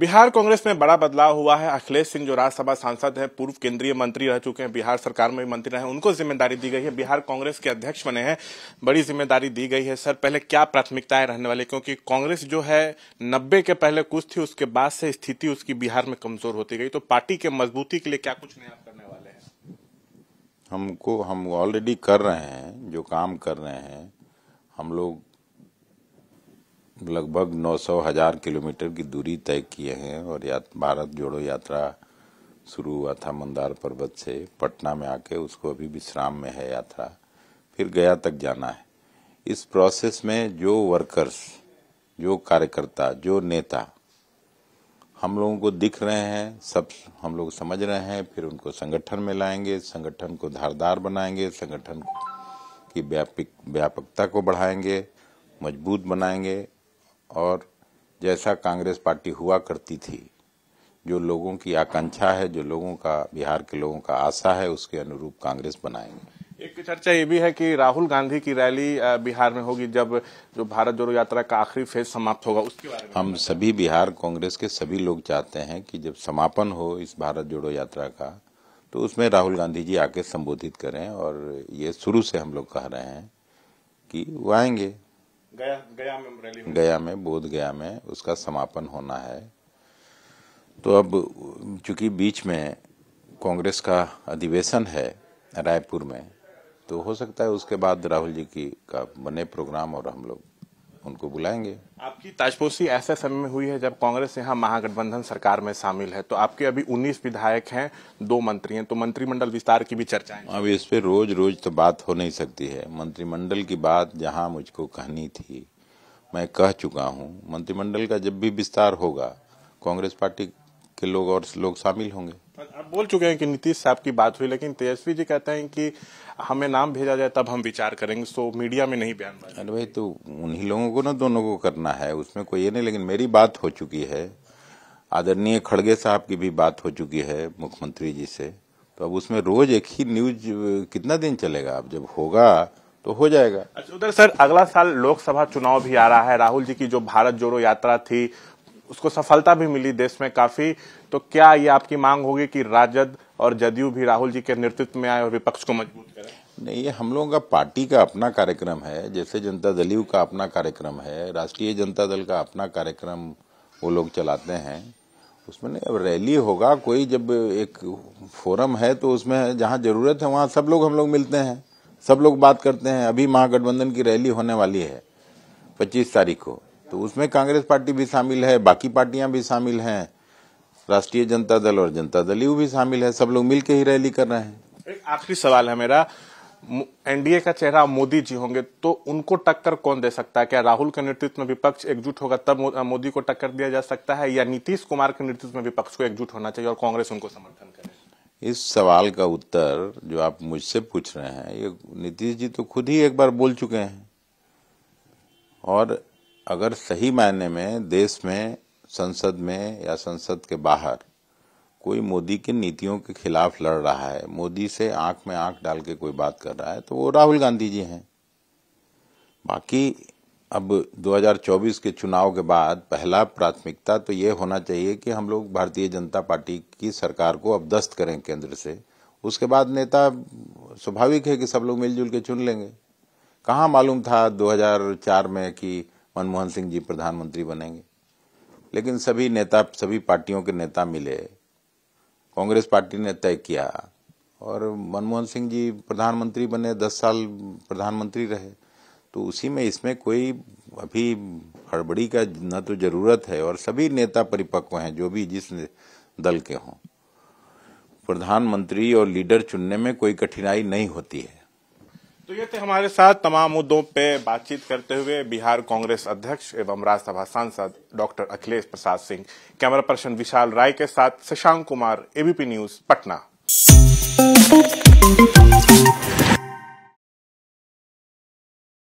बिहार कांग्रेस में बड़ा बदलाव हुआ है अखिलेश सिंह जो राज्यसभा सांसद हैं पूर्व केंद्रीय मंत्री रह चुके हैं बिहार सरकार में भी मंत्री रहे उनको जिम्मेदारी दी गई है बिहार कांग्रेस के अध्यक्ष बने हैं बड़ी जिम्मेदारी दी गई है सर पहले क्या प्राथमिकताएं रहने वाली क्योंकि कांग्रेस जो है नब्बे के पहले कुछ थी उसके बाद से स्थिति उसकी बिहार में कमजोर होती गई तो पार्टी के मजबूती के लिए क्या कुछ नया करने वाले हैं हमको हम ऑलरेडी कर रहे हैं जो काम कर रहे हैं हम लोग लगभग 900 हजार किलोमीटर की दूरी तय किए हैं और या भारत जोड़ो यात्रा शुरू हुआ था मंदार पर्वत से पटना में आके उसको अभी विश्राम में है यात्रा फिर गया तक जाना है इस प्रोसेस में जो वर्कर्स जो कार्यकर्ता जो नेता हम लोगों को दिख रहे हैं सब हम लोग समझ रहे हैं फिर उनको संगठन में लाएंगे संगठन को धारदार बनाएंगे संगठन की व्यापक व्यापकता को बढ़ाएंगे मजबूत बनाएंगे और जैसा कांग्रेस पार्टी हुआ करती थी जो लोगों की आकांक्षा है जो लोगों का बिहार के लोगों का आशा है उसके अनुरूप कांग्रेस बनाएंगे एक चर्चा ये भी है कि राहुल गांधी की रैली बिहार में होगी जब जो भारत जोड़ो यात्रा का आखिरी फेज समाप्त होगा उसके बारे में हम सभी बिहार कांग्रेस के सभी लोग चाहते हैं कि जब समापन हो इस भारत जोड़ो यात्रा का तो उसमें राहुल गांधी जी आके संबोधित करें और ये शुरू से हम लोग कह रहे हैं कि वो आएंगे गया गया में गया में बोध गया में उसका समापन होना है तो अब चूंकि बीच में कांग्रेस का अधिवेशन है रायपुर में तो हो सकता है उसके बाद राहुल जी की का बने प्रोग्राम और हम लोग उनको बुलाएंगे आपकी ताजपोशी ऐसे समय में हुई है जब कांग्रेस यहाँ महागठबंधन सरकार में शामिल है तो आपके अभी 19 विधायक हैं दो मंत्री हैं तो मंत्रिमंडल विस्तार की भी चर्चा है अब इस पे रोज रोज तो बात हो नहीं सकती है मंत्रिमंडल की बात जहाँ मुझको कहनी थी मैं कह चुका हूँ मंत्रिमंडल का जब भी विस्तार होगा कांग्रेस पार्टी के लोग और लोग शामिल होंगे बोल चुके हैं कि नीतीश साहब की बात हुई लेकिन तेजस्वी जी कहते हैं कि हमें नाम भेजा जाए तब हम विचार करेंगे सो मीडिया में नहीं बयान अरे भाई तो उन्हीं लोगों को ना दोनों को करना है उसमें कोई ये नहीं लेकिन मेरी बात हो चुकी है आदरणीय खड़गे साहब की भी बात हो चुकी है मुख्यमंत्री जी से तो अब उसमें रोज एक ही न्यूज कितना दिन चलेगा अब जब होगा तो हो जाएगा अच्छा उधर सर अगला साल लोकसभा चुनाव भी आ रहा है राहुल जी की जो भारत जोड़ो यात्रा थी उसको सफलता भी मिली देश में काफी तो क्या ये आपकी मांग होगी कि राजद और जदयू भी राहुल जी के नेतृत्व में आए और विपक्ष को मजबूत करें नहीं ये हम लोगों का पार्टी का अपना कार्यक्रम है जैसे जनता दल का अपना कार्यक्रम है राष्ट्रीय जनता दल का अपना कार्यक्रम वो लोग चलाते हैं उसमें नहीं अब रैली होगा कोई जब एक फोरम है तो उसमें जहाँ ज़रूरत है वहाँ सब लोग हम लोग मिलते हैं सब लोग बात करते हैं अभी महागठबंधन की रैली होने वाली है पच्चीस तारीख को तो उसमें कांग्रेस पार्टी भी शामिल है बाकी पार्टियां भी शामिल हैं राष्ट्रीय जनता दल और जनता दल यू भी शामिल है सब लोग मिलकर ही रैली कर रहे हैं एक आखिरी सवाल है मेरा एनडीए का चेहरा मोदी जी होंगे तो उनको टक्कर कौन दे सकता है क्या राहुल के नेतृत्व में विपक्ष एकजुट होगा तब मोदी को टक्कर दिया जा सकता है या नीतीश कुमार के नेतृत्व में विपक्ष को एकजुट होना चाहिए और कांग्रेस उनको समर्थन करे इस सवाल का उत्तर जो आप मुझसे पूछ रहे हैं ये नीतीश जी तो खुद ही एक बार बोल चुके हैं और अगर सही मायने में देश में संसद में या संसद के बाहर कोई मोदी की नीतियों के खिलाफ लड़ रहा है मोदी से आंख में आंख डाल के कोई बात कर रहा है तो वो राहुल गांधी जी हैं बाकी अब 2024 के चुनाव के बाद पहला प्राथमिकता तो ये होना चाहिए कि हम लोग भारतीय जनता पार्टी की सरकार को अब दस्त करें केंद्र से उसके बाद नेता स्वाभाविक है कि सब लोग मिलजुल के चुन लेंगे कहाँ मालूम था 2004 में कि मनमोहन सिंह जी प्रधानमंत्री बनेंगे लेकिन सभी नेता सभी पार्टियों के नेता मिले कांग्रेस पार्टी ने तय किया और मनमोहन सिंह जी प्रधानमंत्री बने दस साल प्रधानमंत्री रहे तो उसी में इसमें कोई अभी हड़बड़ी का न तो ज़रूरत है और सभी नेता परिपक्व हैं जो भी जिस दल के हों प्रधानमंत्री और लीडर चुनने में कोई कठिनाई नहीं होती है तो ये थे हमारे साथ तमाम मुद्दों पे बातचीत करते हुए बिहार कांग्रेस अध्यक्ष एवं राज्यसभा सांसद doctor Akhilesh Prasad Singh camera person Vishal Rai के साथ शशांक कुमार एबीपी न्यूज पटना